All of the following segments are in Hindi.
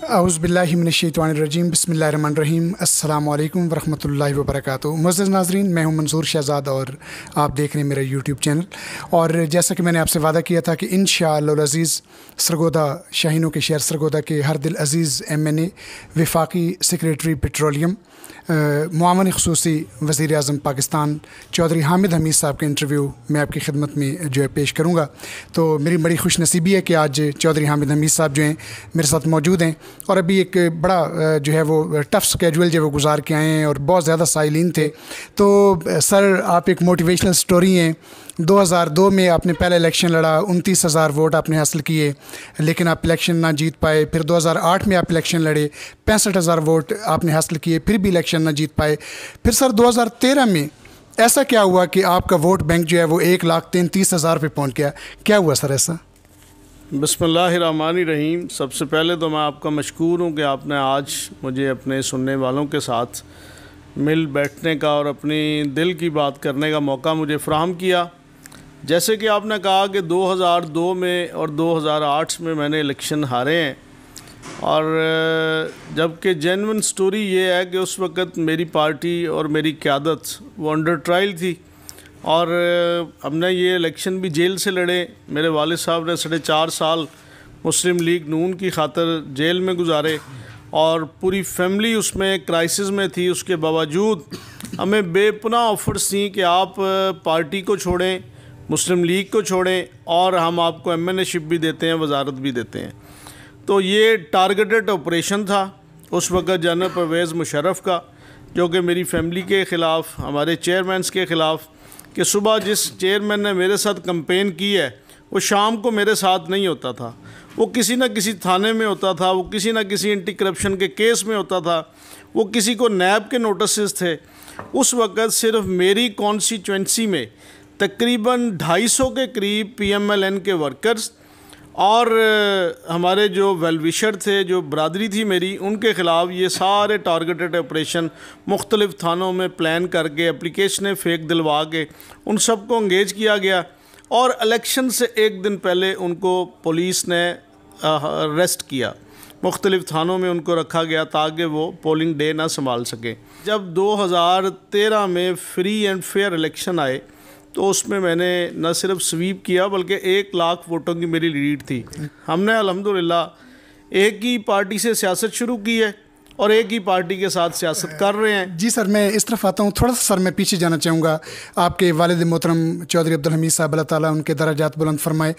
अज़बिल्लिमिनशैतरजीम बसमीम अल्लाम वरहमल वर्क मज़ नाजरीन मैं हूं मंसूर शहजाद और आप देख रहे हैं मेरा यूट्यूब चैनल और जैसा कि मैंने आपसे वादा किया था कि इन शज़ीज़ सरगोदा शाहनों के शहर सरगोदा के हर दिल अज़ीज़ एम एन ए विफाक़ी सेक्रेटरी पेट्रोलियम मामन खसूस वज़ी अजम पाकिस्तान चौधरी हामिद हमीद साहब के इंटरव्यू मैं आपकी खिदमत में जो है पेश करूँगा तो मेरी बड़ी खुशनसीबी है कि आज चौधरी हामिद हमीद साहब जो हैं मेरे साथ मौजूद हैं और अभी एक बड़ा जो है वो टफ स्केजुअल जो वो गुजार के आए हैं और बहुत ज़्यादा साइलिन थे तो सर आप एक मोटिवेशनल स्टोरी हैं 2002 में आपने पहला इलेक्शन लड़ा उनतीस हज़ार वोट आपने हासिल किए लेकिन आप इलेक्शन ना जीत पाए फिर 2008 में आप इलेक्शन लड़े पैंसठ हज़ार वोट आपने हासिल किए फिर भी इलेक्शन ना जीत पाए फिर सर 2013 में ऐसा क्या हुआ कि आपका वोट बैंक जो है वो एक लाख तैंतीस हज़ार पे पहुँच गया क्या हुआ सर ऐसा रहीम सबसे पहले तो मैं आपका मशहूर हूँ कि आपने आज मुझे अपने सुनने वालों के साथ मिल बैठने का और अपनी दिल की बात करने का मौका मुझे फ्राहम किया जैसे कि आपने कहा कि 2002 में और 2008 में मैंने इलेक्शन हारे हैं और जबकि जेनवन स्टोरी ये है कि उस वक़्त मेरी पार्टी और मेरी क्यादत वो अंडर ट्रायल थी और हमने ये इलेक्शन भी जेल से लड़े मेरे वाल साहब ने साढ़े चार साल मुस्लिम लीग नून की खातर जेल में गुजारे और पूरी फैमिली उसमें क्राइसिस में थी उसके बावजूद हमें बेपना ऑफर्स थी कि आप पार्टी को छोड़ें मुस्लिम लीग को छोड़ें और हम आपको एम एन शिप भी देते हैं वजारत भी देते हैं तो ये टारगेटेड ऑपरेशन था उस वक़्त जनरल परवेज़ मुशरफ का जो कि मेरी फैमिली के ख़िलाफ़ हमारे चेयरमैनस के ख़िलाफ़ कि सुबह जिस चेयरमैन ने मेरे साथ कंपेन की है वो शाम को मेरे साथ नहीं होता था वो किसी न किसी थाने में होता था वो किसी न किसी एंटी करप्शन के केस में होता था वो किसी को नैब के नोटिस थे उस वक़्त सिर्फ मेरी कॉन्स्टिट्यूंसी में तकरीबन 250 के करीब पीएमएलएन के वर्कर्स और हमारे जो वेलविशर थे जो बरदरी थी मेरी उनके ख़िलाफ़ ये सारे टारगेटेड ऑपरेशन मुख्तलिफ़ थानों में प्लान करके एप्लीकेशनें फेंक दिलवा के उन सबको इंगेज किया गया और इलेक्शन से एक दिन पहले उनको पुलिस ने अरेस्ट किया मुख्तलिफ़ थानों में उनको रखा गया ताकि वो पोलिंग डे ना संभाल सकें जब 2013 में फ्री एंड फेयर इलेक्शन आए तो उसमें मैंने न सिर्फ स्वीप किया बल्कि एक लाख वोटों की मेरी लीड थी हमने अलहमदिल्ला एक ही पार्टी से सियासत शुरू की है और एक ही पार्टी के साथ सियासत कर रहे हैं जी सर मैं इस तरफ आता हूँ थोड़ा सा सर मैं पीछे जाना चाहूँगा आपके वालद मोहतरम चौधरी अब्दुल हमीद साहब अल्लाह ताली उनके दराजात बुलंद फरमाए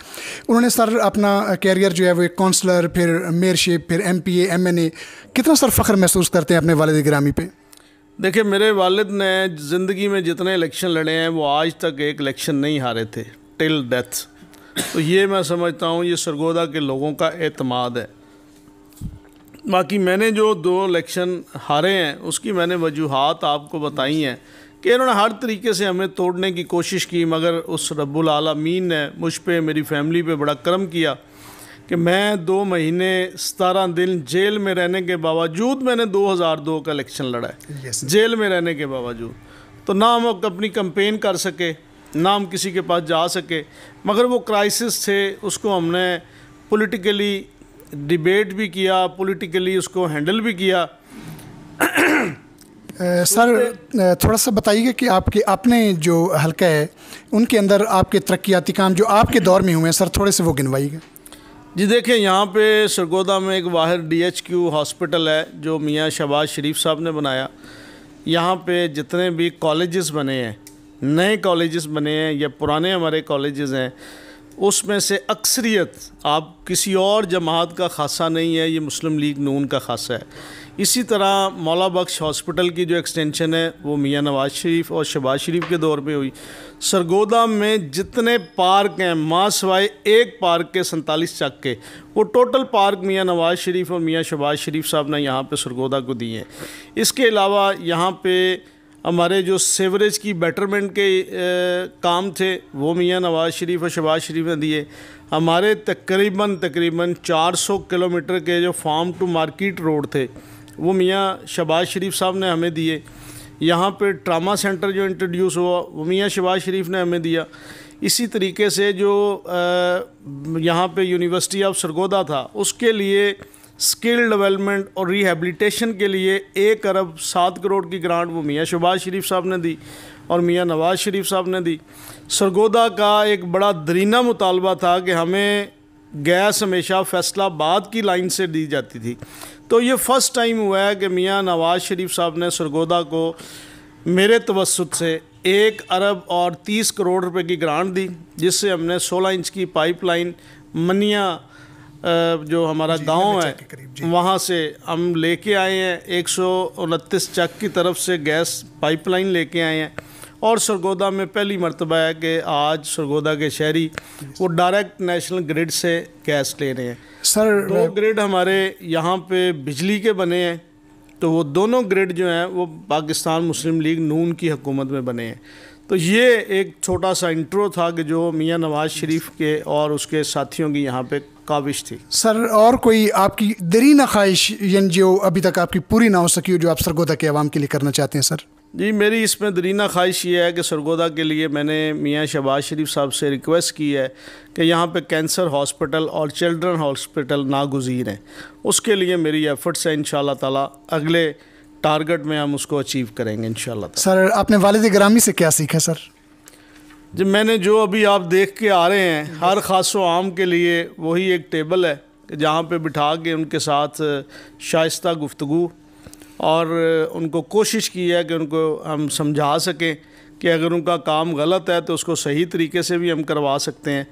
उन्होंने सर अपना कैरियर जो है वो एक काउंसलर फिर मेयरशिप फिर M P M N A कितना सर फ़ख्र महसूस करते हैं अपने वालद ग्रामी पर देखिए मेरे वालिद ने ज़िंदगी में जितने इलेक्शन लड़े हैं वो आज तक एक इलेक्शन नहीं हारे थे टिल डेथ तो ये मैं समझता हूँ ये सरगोदा के लोगों का अतमाद है बाकी मैंने जो दो इलेक्शन हारे हैं उसकी मैंने वजूहत आपको बताई हैं कि इन्होंने हर तरीके से हमें तोड़ने की कोशिश की मगर उस रब्बुल आलमीन ने मुझ पर मेरी फैमिली पर बड़ा क्रम किया कि मैं दो महीने सतारह दिन जेल में रहने के बावजूद मैंने 2002 का इलेक्शन लड़ा है yes, जेल में रहने के बावजूद तो ना हम अपनी कंपेन कर सके ना हम किसी के पास जा सके मगर वो क्राइसिस थे उसको हमने पॉलिटिकली डिबेट भी किया पॉलिटिकली उसको हैंडल भी किया सर थोड़ा सा बताइए कि आपके अपने जो हल्का है उनके अंदर आपके तरक्याती काम जो आपके दौर में हुए हैं सर थोड़े से वो गिनवाइएगा जी देखें यहाँ पे सरगोदा में एक बाहर डीएचक्यू हॉस्पिटल है जो मियाँ शहबाज शरीफ साहब ने बनाया यहाँ पे जितने भी कॉलेजेस बने हैं नए कॉलेजेस बने हैं या पुराने हमारे कॉलेजेस हैं उसमें से अक्सरियत आप किसी और जमात का खासा नहीं है ये मुस्लिम लीग नून का खासा है इसी तरह मौला बख्श हॉस्पिटल की जो एक्सटेंशन है वो मियाँ नवाज शरीफ और शबाज शरीफ के दौर में हुई सरगोदा में जितने पार्क हैं माँ सवाए एक पार्क के सैंतालीस चक के वो टोटल पार्क मियाँ नवाज शरीफ और मियाँ शबाज शरीफ साहब ने यहाँ पे सरगोदा को दिए हैं इसके अलावा यहाँ पे हमारे जो सेवरेज की बेटरमेंट के ए, काम थे वो मियाँ नवाज़ शरीफ और शहबाज शरीफ ने दिए हमारे तकरीबन तकरीबन 400 किलोमीटर के जो फार्म टू मार्केट रोड थे वो मियाँ शहबाज शरीफ साहब ने हमें दिए यहाँ पे ट्रामा सेंटर जो इंट्रोड्यूस हुआ वो मियाँ शहबाज शरीफ ने हमें दिया इसी तरीके से जो यहाँ पर यूनिवर्सिटी ऑफ सरगोदा था उसके लिए स्किल डेवलपमेंट और रिहेबिलिटेशन के लिए एक अरब सात करोड़ की ग्रांट वो मियाँ शहबाज शरीफ साहब ने दी और मियाँ नवाज शरीफ साहब ने दी सरगोदा का एक बड़ा दरीना मुतालबा था कि हमें गैस हमेशा फैसलाबाद की लाइन से दी जाती थी तो ये फ़र्स्ट टाइम हुआ है कि मियाँ नवाज शरीफ साहब ने सरगोदा को मेरे तवसत से एक अरब और तीस करोड़ रुपए की ग्रांट दी जिससे हमने सोलह इंच की पाइपलाइन मनिया जो हमारा गांव है वहाँ से हम लेके आए हैं एक चक की तरफ से गैस पाइपलाइन लेके आए हैं और सरगोदा में पहली मरतबा है कि आज सरगोदा के शहरी वो डायरेक्ट नेशनल ग्रिड से गैस ले रहे हैं सर दो ग्रिड हमारे यहाँ पे बिजली के बने हैं तो वो दोनों ग्रिड जो हैं वो पाकिस्तान मुस्लिम लीग नून की हुकूमत में बने हैं तो ये एक छोटा सा इंट्रो था कि जो मियाँ नवाज शरीफ के और उसके साथियों की यहाँ पे काबिश थी सर और कोई आपकी दरी ना ख्वाहिश जो अभी तक आपकी पूरी ना हो सकी हो जो आप सरगोदा के आवाम के लिए करना चाहते हैं सर जी मेरी इसमें दरीना ख्वाहिश ये है कि सरगोदा के लिए मैंने मियाँ शहबाज शरीफ साहब से रिक्वेस्ट की है कि यहाँ पे कैंसर हॉस्पिटल और चिल्ड्रन हॉस्पिटल नागुजीर हैं उसके लिए मेरी एफ़र्ट्स हैं इन ताला अगले टारगेट में हम उसको अचीव करेंगे इन सर आपने वालद ग्रामी से क्या सीखा सर जी मैंने जो अभी आप देख के आ रहे हैं हर खास आम के लिए वही एक टेबल है जहाँ पे बिठा के उनके साथ शाइस्ता गुफ्तु और उनको कोशिश की है कि उनको हम समझा सकें कि अगर उनका काम गलत है तो उसको सही तरीके से भी हम करवा सकते हैं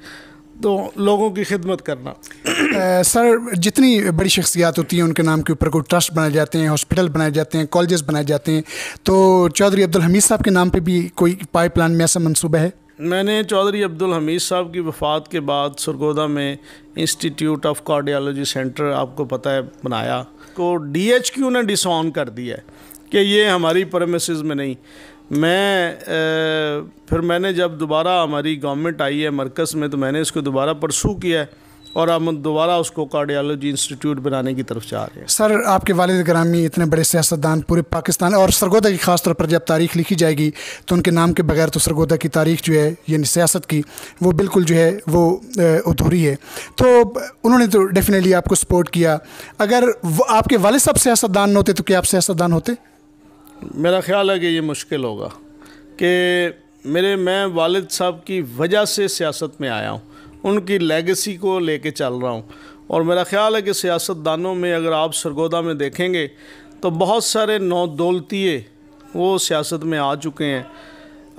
तो लोगों की खिदमत करना आ, सर जितनी बड़ी शख्सियात होती हैं उनके नाम के ऊपर कोई ट्रस्ट बनाए जाते हैं हॉस्पिटल बनाए जाते हैं कॉलेजेस बनाए जाते हैं तो चौधरी अब्दुल हमीद साहब के नाम पे भी कोई पाइपलाइन में ऐसा मनसूबा है मैंने चौधरी अब्दुल हमीद साहब की वफ़ात के बाद सरगोदा में इंस्टीट्यूट ऑफ कार्डियालॉजी सेंटर आपको पता है बनाया को डी एच क्यू ने डिसऑन कर दिया है कि ये हमारी परमिस में नहीं मैं ए, फिर मैंने जब दोबारा हमारी गवर्नमेंट आई है मरकज़ में तो मैंने इसको दोबारा परसू किया है और हम दोबारा उसको कार्डियालॉजी इंस्टीट्यूट बनाने की तरफ से आ रहे हैं सर आपके वालद ग्रामी इतने बड़े सियासतदान पूरे पाकिस्तान और सरगोदा की खास तौर पर जब तारीख लिखी जाएगी तो उनके नाम के बगैर तो सरगोदा की तारीख जो है यानी सियासत की वो बिल्कुल जो है वो अधूरी है तो उन्होंने तो डेफिनेटली आपको सपोर्ट किया अगर आपके वाल साहब सियासतदान होते तो क्या आप सियासतदान होते मेरा ख्याल है कि ये मुश्किल होगा कि मेरे मैं वालिद साहब की वजह से सियासत में आया हूँ उनकी लेगेसी को लेके चल रहा हूँ और मेरा ख्याल है कि सियासतदानों में अगर आप सरगोदा में देखेंगे तो बहुत सारे नौ वो सियासत में आ चुके हैं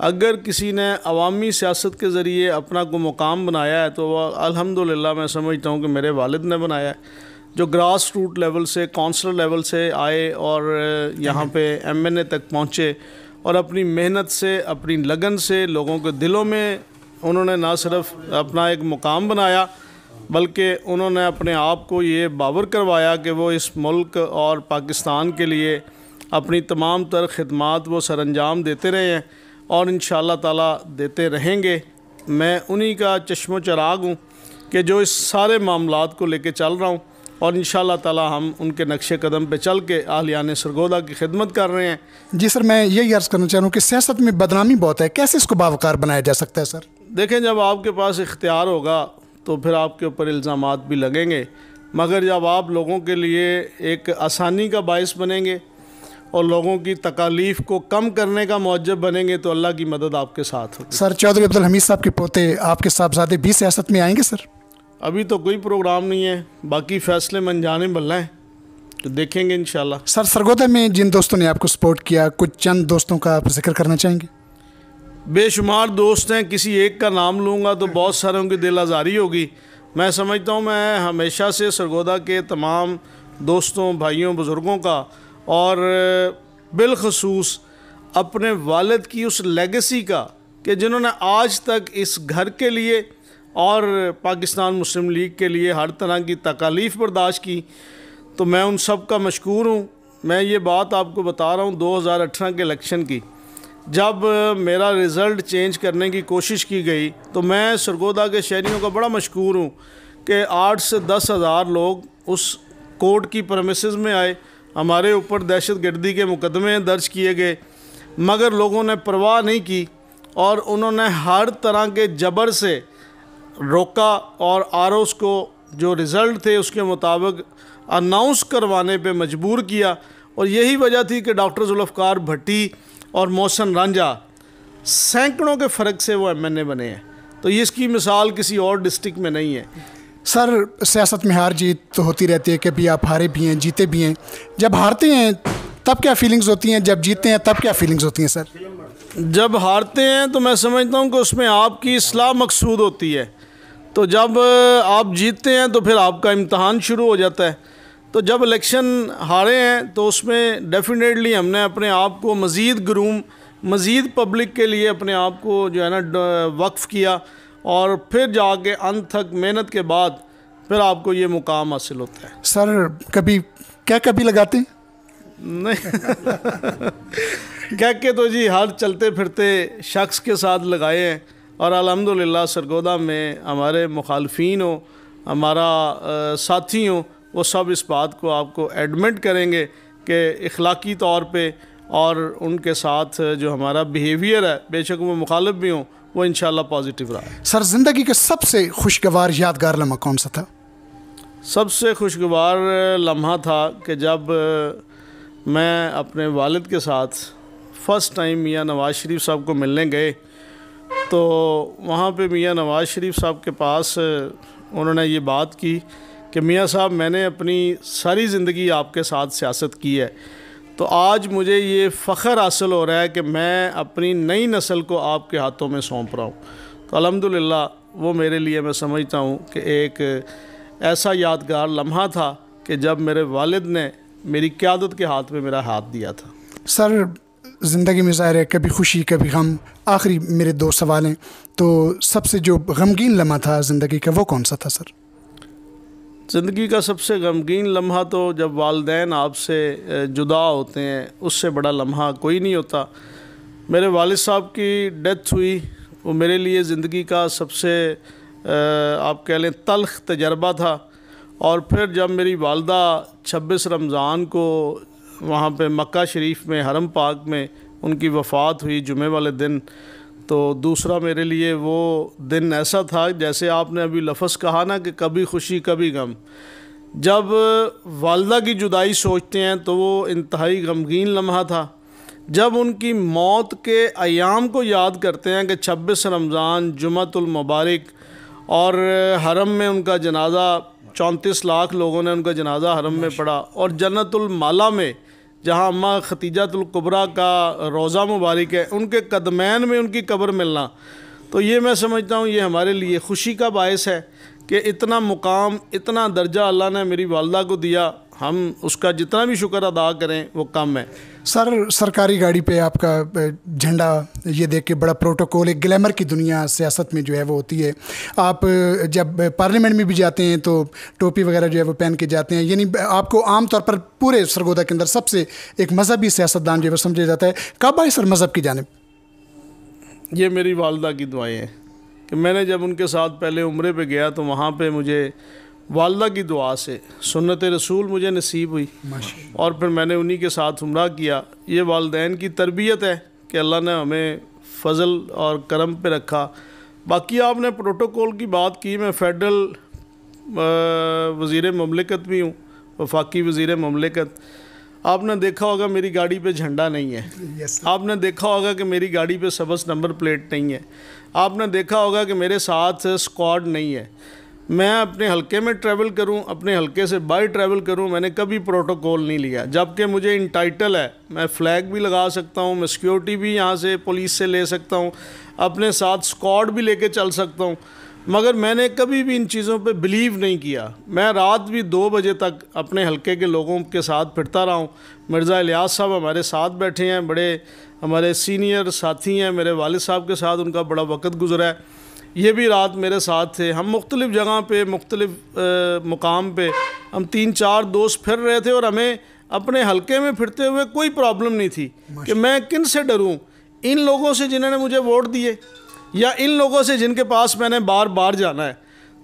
अगर किसी ने अवामी सियासत के ज़रिए अपना को मुकाम बनाया है तो वह अलहमदिल्ला मैं समझता हूँ कि मेरे वालिद ने बनाया है जो ग्रास रूट लेवल से कौंसलर लेवल से आए और यहाँ पे एमएनए तक पहुँचे और अपनी मेहनत से अपनी लगन से लोगों के दिलों में उन्होंने ना सिर्फ अपना एक मुकाम बनाया बल्कि उन्होंने अपने आप को ये बावर करवाया कि वो इस मुल्क और पाकिस्तान के लिए अपनी तमाम तर खदमात वो सर अंजाम देते रहे हैं और इन तला देते रहेंगे मैं उन्हीं का चश्मो चराग हूँ कि जो इस सारे मामला को लेकर चल रहा हूँ और इन ताला हम उनके नक्शे कदम पे चल के आहलियान सरगोदा की खिदमत कर रहे हैं जी सर मैं यही अर्ज़ करना चाह रहा हूँ कि सियासत में बदनामी बहुत है कैसे इसको बावकार बनाया जा सकता है सर देखें जब आपके पास इख्तियार होगा तो फिर आपके ऊपर इल्ज़ाम भी लगेंगे मगर जब आप लोगों के लिए एक आसानी का बायस बनेंगे और लोगों की तकालीफ को कम करने का मौजब बनेंगे तो अल्लाह की मदद आपके साथ होगी सर चौधरी अब्दुल हमीद साहब के पोते आपके साहबजादे भी सियासत में आएंगे सर अभी तो कोई प्रोग्राम नहीं है बाकी फैसले मन जाने बल्ला हैं तो देखेंगे इन सर सरगोदा में जिन दोस्तों ने आपको सपोर्ट किया कुछ चंद दोस्तों का आप जिक्र करना चाहेंगे बेशुमार दोस्त हैं किसी एक का नाम लूँगा तो बहुत सारों की दिल आज़ारी होगी मैं समझता हूँ मैं हमेशा से सरगोदा के तमाम दोस्तों भाइयों बुज़ुर्गों का और बिलखसूस अपने वालद की उस लेगेसी का कि जिन्होंने आज तक इस घर के लिए और पाकिस्तान मुस्लिम लीग के लिए हर तरह की तकालीफ बर्दाश्त की तो मैं उन सब का मशहूर हूँ मैं ये बात आपको बता रहा हूँ 2018 के इलेक्शन की जब मेरा रिज़ल्ट चेंज करने की कोशिश की गई तो मैं सरगोदा के शहरीों का बड़ा मशहूर हूँ कि आठ से दस हज़ार लोग उस कोर्ट की प्रमिस में आए हमारे ऊपर दहशत गर्दी के मुकदमे दर्ज किए गए मगर लोगों ने परवाह नहीं की और उन्होंने हर तरह के जबर से रोका और आर को जो रिज़ल्ट थे उसके मुताबिक अनाउंस करवाने पे मजबूर किया और यही वजह थी कि डॉक्टर जुल्फ़कार भट्टी और मोहसन रांझा सैकड़ों के फ़र्क से वो एम एन ए बने हैं तो ये इसकी मिसाल किसी और डिस्ट्रिक्ट में नहीं है सर सियासत में हार जीत तो होती रहती है कभी आप हारे भी हैं जीते भी हैं जब हारते हैं तब क्या फीलिंग्स होती हैं जब जीतते हैं तब क्या फीलिंग्स होती हैं सर जब हारते हैं तो मैं समझता हूँ कि उसमें आपकी असलाह मकसूद होती है तो जब आप जीतते हैं तो फिर आपका इम्तहान शुरू हो जाता है तो जब इलेक्शन हारे हैं तो उसमें डेफिनेटली हमने अपने आप को मज़ीद ग्रूम मज़ीद पब्लिक के लिए अपने आप को जो है ना वक्फ़ किया और फिर जाके अंत तक मेहनत के बाद फिर आपको ये मुकाम हासिल होता है सर कभी क्या कभी लगाते नहीं कह के तो जी हर चलते फिरते शख्स के साथ लगाए हैं और अलहमदिल्ला सरगोदा में हमारे मुखालफी हो हमारा साथी हो वो सब इस बात को आपको एडमिट करेंगे कि इखलाकी तौर पर और उनके साथ जो हमारा बिहेवियर है बेशक वो मुखालफ भी हों वो इन पॉजिटिव रहा सर ज़िंदगी का सबसे खुशगवार यादगार लम्हा कौन सा था सबसे खुशगवार लम्हा था कि जब मैं अपने वालद के साथ फ़र्स्ट टाइम मियाँ नवाज़ शरीफ साहब को मिलने गए तो वहाँ पे मियाँ नवाज़ शरीफ साहब के पास उन्होंने ये बात की कि मियाँ साहब मैंने अपनी सारी ज़िंदगी आपके साथ सियासत की है तो आज मुझे ये फ़ख्र हासिल हो रहा है कि मैं अपनी नई नस्ल को आपके हाथों में सौंप रहा हूँ तो अलहमदिल्ला वो मेरे लिए मैं समझता हूँ कि एक ऐसा यादगार लम्हा था कि जब मेरे वालिद ने मेरी क्यादत के हाथ में मेरा हाथ दिया था सर ज़िंदगी में ज़ाहिर है कभी खुशी कभी गम आखिरी मेरे दो सवाल हैं तो सबसे जो गमगीन लम्हा था ज़िंदगी का वो कौन सा था सर ज़िंदगी का सबसे गमगीन लम्हा तो जब वालदेन आपसे जुदा होते हैं उससे बड़ा लम्हा कोई नहीं होता मेरे वालिद साहब की डेथ हुई वो मेरे लिए ज़िंदगी का सबसे आप कह लें तलख तजर्बा था और फिर जब मेरी वालदा 26 रमज़ान को वहाँ पे मक्का शरीफ में हरम पाक में उनकी वफ़ात हुई जुमे वाले दिन तो दूसरा मेरे लिए वो दिन ऐसा था जैसे आपने अभी लफ्ज़ कहा ना कि कभी खुशी कभी गम जब वालदा की जुदाई सोचते हैं तो वो इंतहाई गमगीन लम्हा था जब उनकी मौत के अयाम को याद करते हैं कि छब्बीस रमज़ान जुमतुलमबारक और हरम में उनका जनाजा चौंतीस लाख लोगों ने उनका जनाजा हरम में पढ़ा और जन्नतुलमाला में जहाँ माँ खतीजातुल्कुबरा का रोज़ा मुबारक है उनके कदमैन में उनकी कब्र मिलना तो ये मैं समझता हूँ ये हमारे लिए खुशी का बायस है कि इतना मुकाम इतना दर्जा अल्लाह ने मेरी वालदा को दिया हम उसका जितना भी शुक्र अदा करें वो कम है सर सरकारी गाड़ी पे आपका झंडा ये देख के बड़ा प्रोटोकॉल एक ग्लैमर की दुनिया सियासत में जो है वो होती है आप जब पार्लियामेंट में भी जाते हैं तो टोपी वगैरह जो है वो पहन के जाते हैं यानी आपको आम तौर पर पूरे सरगोदा के अंदर सबसे एक मजहबी सियासतदान जो है वो समझा जाता है कब आए सर मज़हब की जानब ये मेरी वालदा की दुआएँ हैं कि मैंने जब उनके साथ पहले उम्र पर गया तो वहाँ पर मुझे वालदा की दुआ से सुन्नत रसूल मुझे नसीब हुई और फिर मैंने उन्हीं के साथ उम्र किया ये वालदेन की तरबियत है कि अल्लाह ने हमें फजल और करम पे रखा बाकी आपने प्रोटोकॉल की बात की मैं फेडरल वज़ी ममलिकत भी हूँ वफाकी वज़ी ममलिकत आपने देखा होगा मेरी गाड़ी पे झंडा नहीं है yes, आपने देखा होगा कि मेरी गाड़ी पे सबस नंबर प्लेट नहीं है आपने देखा होगा कि मेरे साथ स्क्वाड नहीं है मैं अपने हलके में ट्रैवल करूं अपने हलके से बाई ट्रैवल करूं मैंने कभी प्रोटोकॉल नहीं लिया जबकि मुझे इंटाइटल है मैं फ्लैग भी लगा सकता हूं मैं सिक्योरिटी भी यहां से पुलिस से ले सकता हूं अपने साथ स्कॉड भी लेके चल सकता हूं मगर मैंने कभी भी इन चीज़ों पे बिलीव नहीं किया मैं रात भी दो बजे तक अपने हल्के के लोगों के साथ फिरता रहा हूँ मिर्ज़ा इलियास साहब हमारे साथ बैठे हैं बड़े हमारे सीनियर साथी हैं मेरे वालद साहब के साथ उनका बड़ा वक्त गुजरा है ये भी रात मेरे साथ थे हम मुख्तलिफ़ जगह पर मुख्तलिफ़ मुकाम पर हम तीन चार दोस्त फिर रहे थे और हमें अपने हल्के में फिरते हुए कोई प्रॉब्लम नहीं थी कि मैं किन से डरूँ इन लोगों से जिन्होंने मुझे वोट दिए या इन लोगों से जिनके पास मैंने बार बार जाना है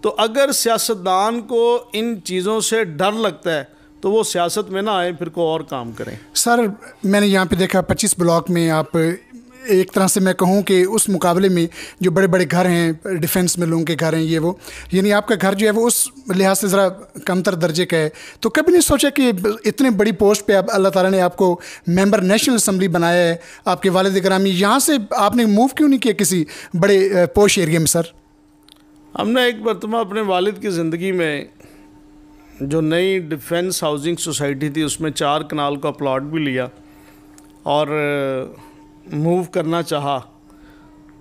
तो अगर सियासतदान को इन चीज़ों से डर लगता है तो वो सियासत में ना आए फिर को और काम करें सर मैंने यहाँ पे देखा 25 ब्लॉक में आप एक तरह से मैं कहूँ कि उस मुकाबले में जो बड़े बड़े घर हैं डिफेंस में लोगों के घर हैं ये वो यानी आपका घर जो है वो उस लिहाज से ज़रा कमतर दर्जे का है तो कभी नहीं सोचा कि इतने बड़ी पोस्ट पे आप अल्लाह ताला ने आपको मेंबर नेशनल असम्बली बनाया है आपके वालद ग्रामी यहाँ से आपने मूव क्यों नहीं किया किसी बड़े पोश एरिए में सर हमने एक मरतबा तो अपने वालद की ज़िंदगी में जो नई डिफेंस हाउसिंग सोसाइटी थी उसमें चार कनाल का प्लाट भी लिया और मूव करना चाहा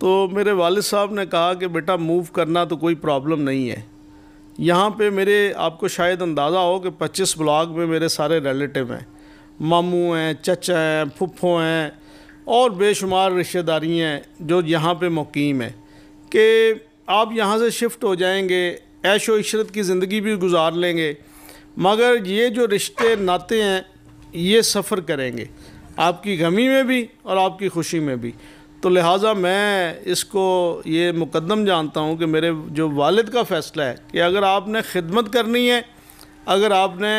तो मेरे वालिद साहब ने कहा कि बेटा मूव करना तो कोई प्रॉब्लम नहीं है यहाँ पे मेरे आपको शायद अंदाज़ा हो कि 25 ब्लॉक में मेरे सारे रिलेटिव हैं मामू हैं चचा हैं फुफ्फो हैं और बेशुमार रिश्तेदारी हैं जो यहाँ पे मुकीम है कि आप यहाँ से शिफ्ट हो जाएंगे ऐशो इशरत की ज़िंदगी भी गुजार लेंगे मगर ये जो रिश्ते नाते हैं ये सफ़र करेंगे आपकी गमी में भी और आपकी खुशी में भी तो लिहाजा मैं इसको ये मुकदम जानता हूँ कि मेरे जो वालिद का फ़ैसला है कि अगर आपने खिदमत करनी है अगर आपने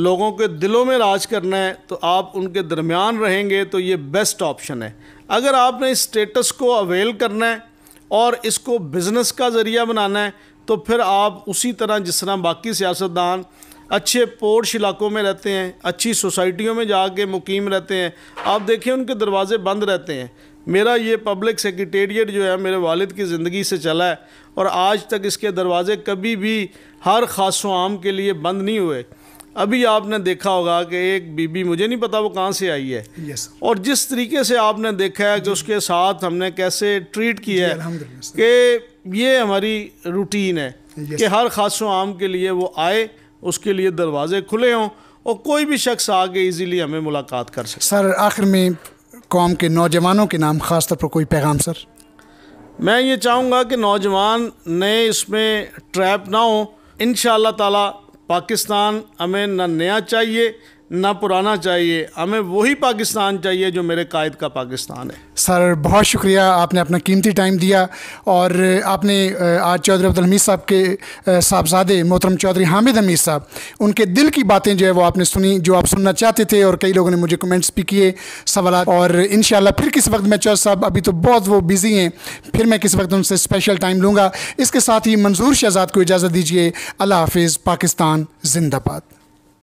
लोगों के दिलों में राज करना है तो आप उनके दरमियान रहेंगे तो ये बेस्ट ऑप्शन है अगर आपने इस स्टेटस को अवेल करना है और इसको बिज़नेस का ज़रिया बनाना है तो फिर आप उसी तरह जिस तरह बाकी सियासतदान अच्छे पोर्श इलाकों में रहते हैं अच्छी सोसाइटियों में जाके मुकीम रहते हैं आप देखिए उनके दरवाज़े बंद रहते हैं मेरा ये पब्लिक सेक्रटेरिएट जो है मेरे वालिद की ज़िंदगी से चला है और आज तक इसके दरवाज़े कभी भी हर खासों आम के लिए बंद नहीं हुए अभी आपने देखा होगा कि एक बीबी मुझे नहीं पता वो कहाँ से आई है yes. और जिस तरीके से आपने देखा है कि उसके साथ हमने कैसे ट्रीट किया है कि ये हमारी रूटीन है yes. कि हर खासों आम के लिए वो आए उसके लिए दरवाजे खुले हों और कोई भी शख्स आगे इजीली हमें मुलाकात कर सके सर आखिर में कौम के नौजवानों के नाम ख़ास तौर पर कोई पैगाम सर मैं ये चाहूँगा कि नौजवान नए इसमें ट्रैप ना हो इन ताला पाकिस्तान हमें ना नया चाहिए ना पुराना चाहिए हमें वही पाकिस्तान चाहिए जो मेरे कायद का पाकिस्तान है सर बहुत शुक्रिया आपने अपना कीमती टाइम दिया और आपने आज चौधरी अब्दुल हमीद साहब के साहबजादे मोहतरम चौधरी हामिद हमीद साहब उनके दिल की बातें जो है वो आपने सुनी जो आप सुनना चाहते थे और कई लोगों ने मुझे कमेंट्स भी किए सवाल और इन फिर किस वक्त मैं चौधरी साहब अभी तो बहुत वो बिज़ी हैं फिर मैं किस वक्त उनसे स्पेशल टाइम लूँगा इसके साथ ही मंजूर शहजाद को इजाज़त दीजिए अल्लाह हाफिज़ पाकिस्तान जिंदाबाद